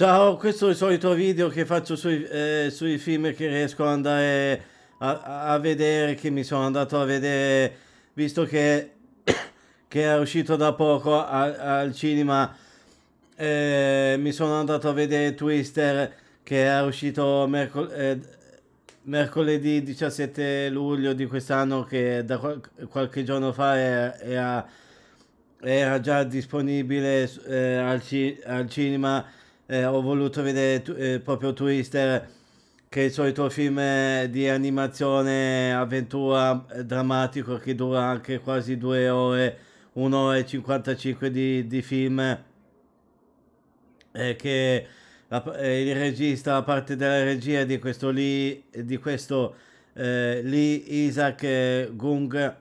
Ciao, questo è il solito video che faccio sui, eh, sui film che riesco ad andare a, a, vedere, che mi sono andato a vedere, visto che, che è uscito da poco a, al cinema, eh, mi sono andato a vedere Twister che è uscito mercol eh, mercoledì 17 luglio di quest'anno, che da qual qualche giorno fa era, era già disponibile eh, al, ci al cinema eh, ho voluto vedere tu, eh, proprio Twister che è il solito film eh, di animazione, avventura, eh, drammatico che dura anche quasi due ore, un'ora e 55 di, di film eh, che la, eh, il regista, la parte della regia di questo lì, di questo eh, lì Isaac eh, Gung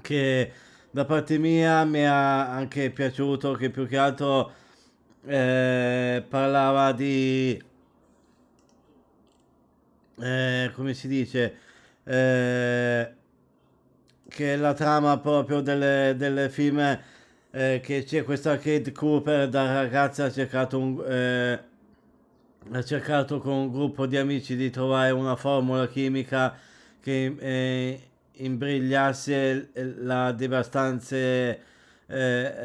che da parte mia mi ha anche piaciuto che più che altro eh, parlava di eh, come si dice eh, che la trama proprio delle, delle film eh, che c'è questa Kate Cooper da ragazza ha cercato un, eh, ha cercato con un gruppo di amici di trovare una formula chimica che eh, imbrigliasse la devastanza eh,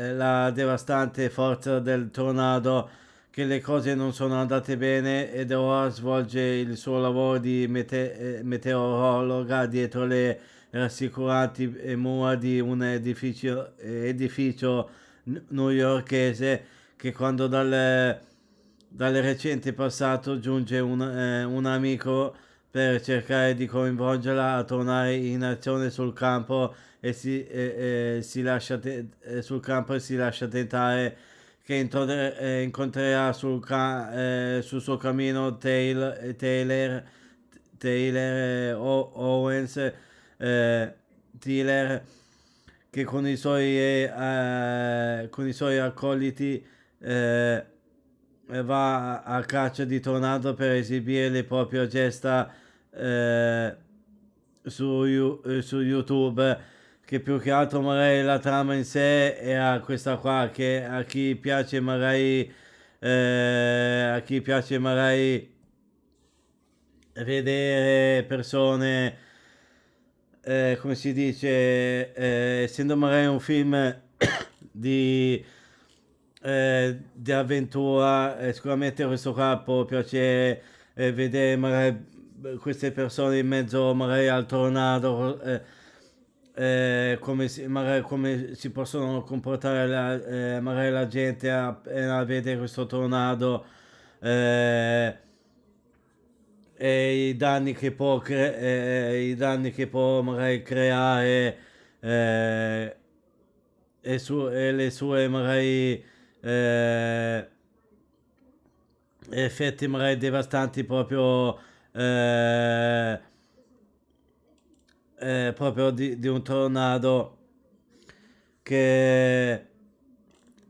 eh, la devastante forza del tornado che le cose non sono andate bene ed ora svolge il suo lavoro di mete eh, meteorologa dietro le rassicuranti eh, mura di un edificio, edificio newyorchese che quando dal, dal recente passato giunge un, eh, un amico per cercare di coinvolgerla a tornare in azione sul campo e si, eh, eh, si lascia te- sul campo e si lascia tentare che intor- incontrerà sul, ca- sul, suo cammino Taylor, Taylor, Taylor eh, Owens eh, Tiller che con i suoi, eh, con i suoi accoliti va a caccia di tornado per esibire le proprie gesta eh, su, eh, su, YouTube, che più che altro magari la trama in sé è a questa qua, che a chi piace magari... Eh, a chi piace magari vedere persone, eh, come si dice, eh, essendo magari un film di, eh, di avventura, eh, sicuramente questo qua può piacere eh, vedere magari queste persone in mezzo magari al tornado, eh, eh, come, si, magari come si possono comportare la, eh, magari la gente appena eh, vede questo tornado eh, e i danni che può, cre- eh, i danni che può magari creare e, su- e, le sue magari effetti magari devastanti proprio eh, eh, proprio di, di, un tornado che,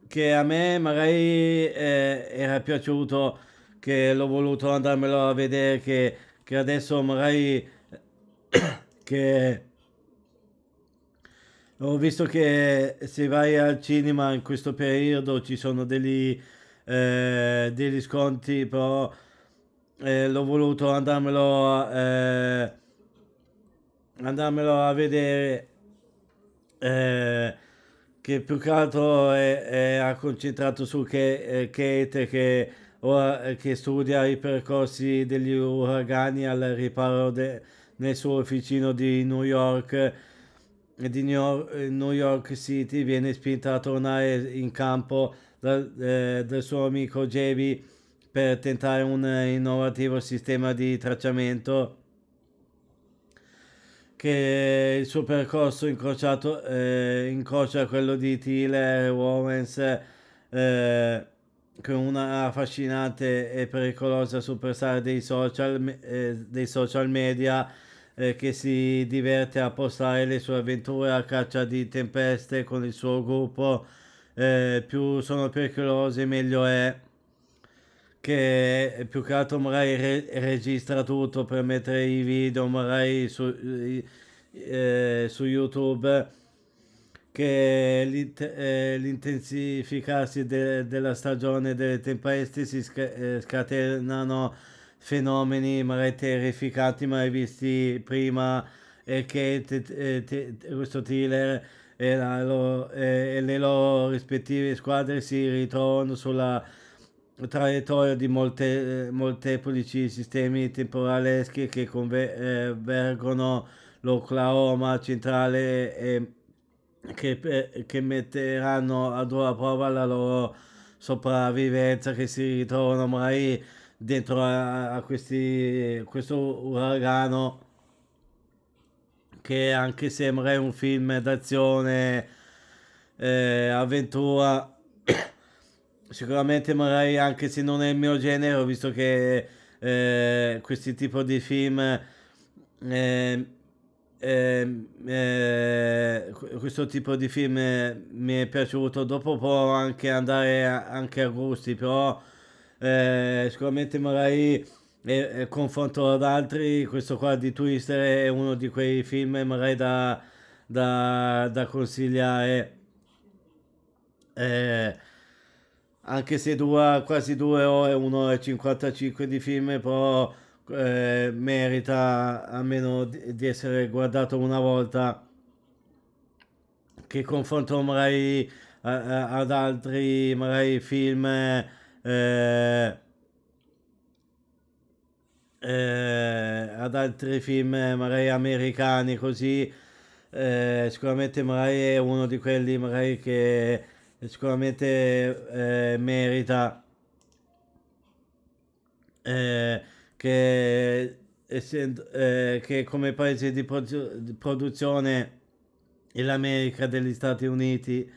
che a me magari eh, era piaciuto che l'ho voluto andarmelo a vedere che, che adesso magari che ho visto che se vai al cinema in questo periodo ci sono degli, eh, degli sconti però eh, l'ho voluto andarmelo eh, andarmelo a vedere eh, che più che altro ha concentrato su che, eh, Kate che, ora, eh, che studia i percorsi degli uragani al riparo de, nel suo officino di New York eh, di New York, New York City viene spinta a tornare in campo da, eh, del suo amico Javi per tentare un innovativo sistema di tracciamento che il suo percorso incrociato eh, incrocia quello di Thiele e Warrens eh, con una affascinante e pericolosa superstar dei social, eh, dei social media eh, che si diverte a postare le sue avventure a caccia di tempeste con il suo gruppo eh, più sono pericolose meglio è che più che altro magari re registra tutto per mettere i video magari su, eh, su YouTube che eh, l'intensificarsi de della stagione delle tempeste si sc eh, scatenano fenomeni magari terrificanti mai visti prima e che eh, questo thriller e, loro, e le loro rispettive squadre si ritrovano sulla traiettoria di molte, eh, molteplici sistemi temporaleschi che convergono eh, l'Oklahoma centrale e che, eh, che metteranno a dura prova la loro sopravvivenza che si ritrovano mai dentro a, a questi, questo uragano che anche sembra un film d'azione eh, avventura sicuramente magari anche se non è il mio genere, visto che eh, questi tipi di film... Ehm, ehm, eh, eh, eh, questo tipo di film eh, mi è piaciuto dopo può anche andare a, anche a gusti però eh, sicuramente magari eh, eh, confronto ad altri questo qua di Twister è uno di quei film magari da, da, da consigliare anche se dura quasi due ore, 1 e 55 di film, però eh, merita almeno di, di, essere guardato una volta che confronto magari a, ad altri magari film eh, eh, ad altri film magari americani così eh, sicuramente magari è uno di quelli magari che e sicuramente eh, merita eh, che, essendo, eh, che come paese di, produ- di produzione e l'America degli Stati Uniti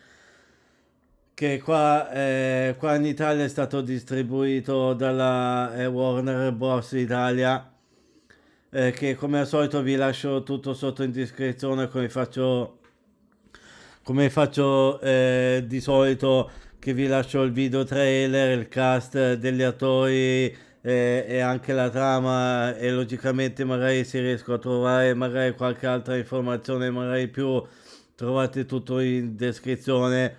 che qua, eh, qua, in Italia è stato distribuito dalla eh, Warner Bros. Italia eh, che come al solito vi lascio tutto sotto in descrizione come faccio come faccio eh, di solito che vi lascio il video trailer, il cast degli attori eh, e anche la trama e logicamente magari se riesco a trovare magari qualche altra informazione magari più trovate tutto in descrizione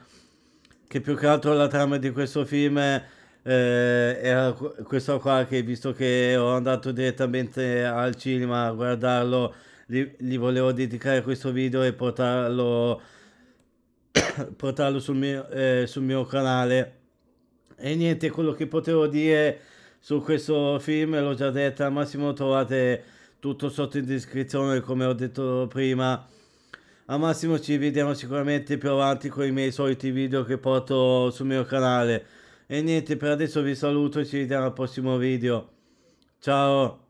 che più che altro la trama di questo film eh, era questa qua che visto che ho andato direttamente al cinema a guardarlo gli, gli volevo dedicare questo video e portarlo portarlo sul mio, eh, sul mio canale. E niente, quello che potevo dire su questo film l'ho già detto, al massimo trovate tutto sotto in descrizione come ho detto prima. Al massimo ci vediamo sicuramente più avanti con i miei soliti video che porto sul mio canale. E niente, per adesso vi saluto e ci vediamo al prossimo video. Ciao!